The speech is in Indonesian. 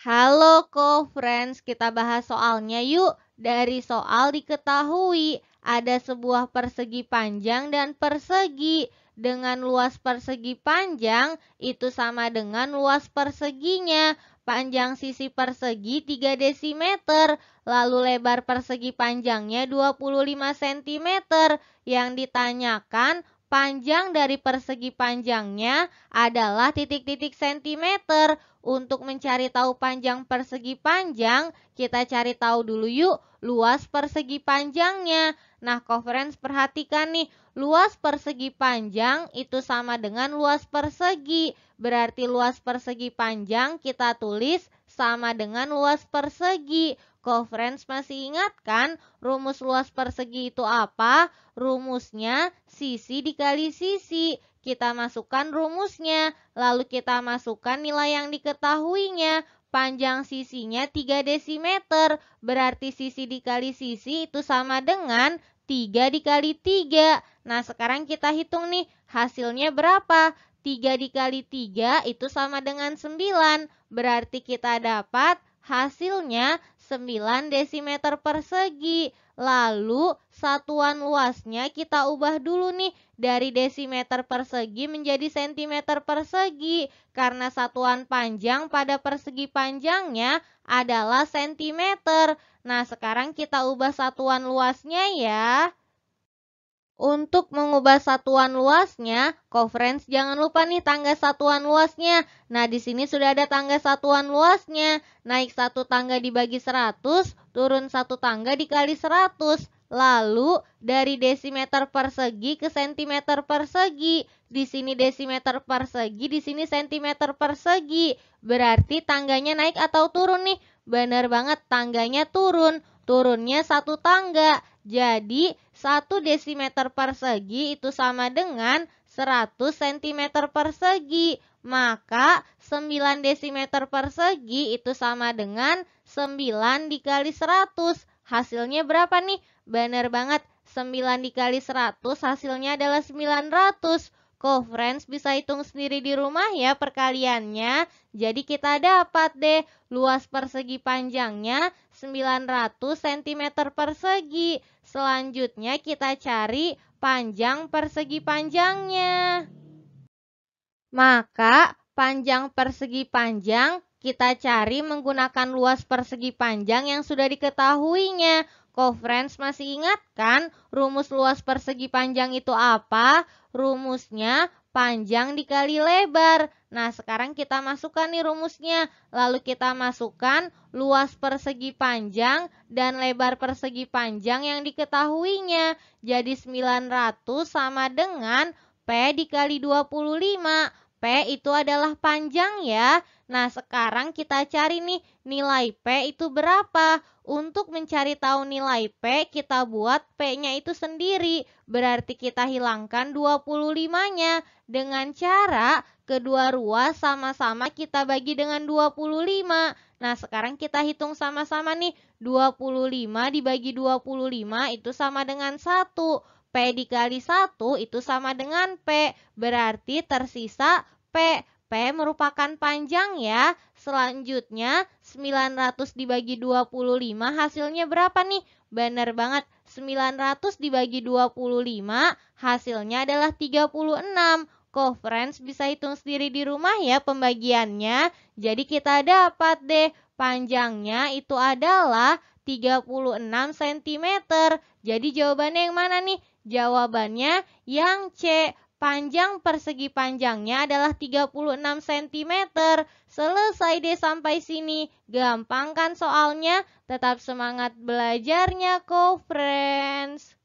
Halo co-friends, kita bahas soalnya yuk. Dari soal diketahui ada sebuah persegi panjang dan persegi. Dengan luas persegi panjang itu sama dengan luas perseginya. Panjang sisi persegi 3 desimeter, lalu lebar persegi panjangnya 25 cm. Yang ditanyakan Panjang dari persegi panjangnya adalah titik-titik sentimeter. Untuk mencari tahu panjang persegi panjang, kita cari tahu dulu yuk luas persegi panjangnya. Nah, conference perhatikan nih, luas persegi panjang itu sama dengan luas persegi. Berarti luas persegi panjang kita tulis sama dengan luas persegi Friends masih ingat kan rumus luas persegi itu apa? Rumusnya sisi dikali sisi. Kita masukkan rumusnya, lalu kita masukkan nilai yang diketahuinya. Panjang sisinya 3 desimeter, berarti sisi dikali sisi itu sama dengan 3 dikali 3. Nah, sekarang kita hitung nih, hasilnya berapa? 3 dikali 3 itu sama dengan 9. Berarti kita dapat Hasilnya 9 desimeter persegi. Lalu satuan luasnya kita ubah dulu nih dari desimeter persegi menjadi sentimeter persegi karena satuan panjang pada persegi panjangnya adalah sentimeter. Nah, sekarang kita ubah satuan luasnya ya. Untuk mengubah satuan luasnya, conference jangan lupa nih tangga satuan luasnya. Nah, di sini sudah ada tangga satuan luasnya. Naik satu tangga dibagi 100, turun satu tangga dikali 100. Lalu, dari desimeter persegi ke sentimeter persegi. Di sini desimeter persegi, di sini sentimeter persegi. Berarti tangganya naik atau turun nih. Bener banget, tangganya turun. Turunnya satu tangga. Jadi, satu desimeter persegi itu sama dengan 100 cm persegi. Maka, 9 desimeter persegi itu sama dengan 9 dikali 100. Hasilnya berapa nih? Bener banget, 9 dikali 100 hasilnya adalah 900. Friends bisa hitung sendiri di rumah ya perkaliannya. Jadi kita dapat deh luas persegi panjangnya 900 cm persegi. Selanjutnya kita cari panjang persegi panjangnya. Maka panjang persegi panjang kita cari menggunakan luas persegi panjang yang sudah diketahuinya. Friends masih ingat kan rumus luas persegi panjang itu apa? Rumusnya panjang dikali lebar. Nah, sekarang kita masukkan nih rumusnya. Lalu kita masukkan luas persegi panjang dan lebar persegi panjang yang diketahuinya. Jadi 900 sama dengan P dikali 25. P itu adalah panjang ya. Nah, sekarang kita cari nih nilai P itu berapa. Untuk mencari tahu nilai P, kita buat P-nya itu sendiri. Berarti kita hilangkan 25-nya. Dengan cara kedua ruas sama-sama kita bagi dengan 25. Nah, sekarang kita hitung sama-sama nih. 25 dibagi 25 itu sama dengan 1 P dikali 1 itu sama dengan P, berarti tersisa P. P merupakan panjang ya. Selanjutnya 900 dibagi 25 hasilnya berapa nih? Benar banget, 900 dibagi 25 hasilnya adalah 36. Friends bisa hitung sendiri di rumah ya pembagiannya. Jadi kita dapat deh panjangnya itu adalah 36 cm. Jadi jawabannya yang mana nih? Jawabannya yang C. Panjang persegi panjangnya adalah 36 cm. Selesai deh sampai sini. Gampang kan soalnya? Tetap semangat belajarnya, co-friends.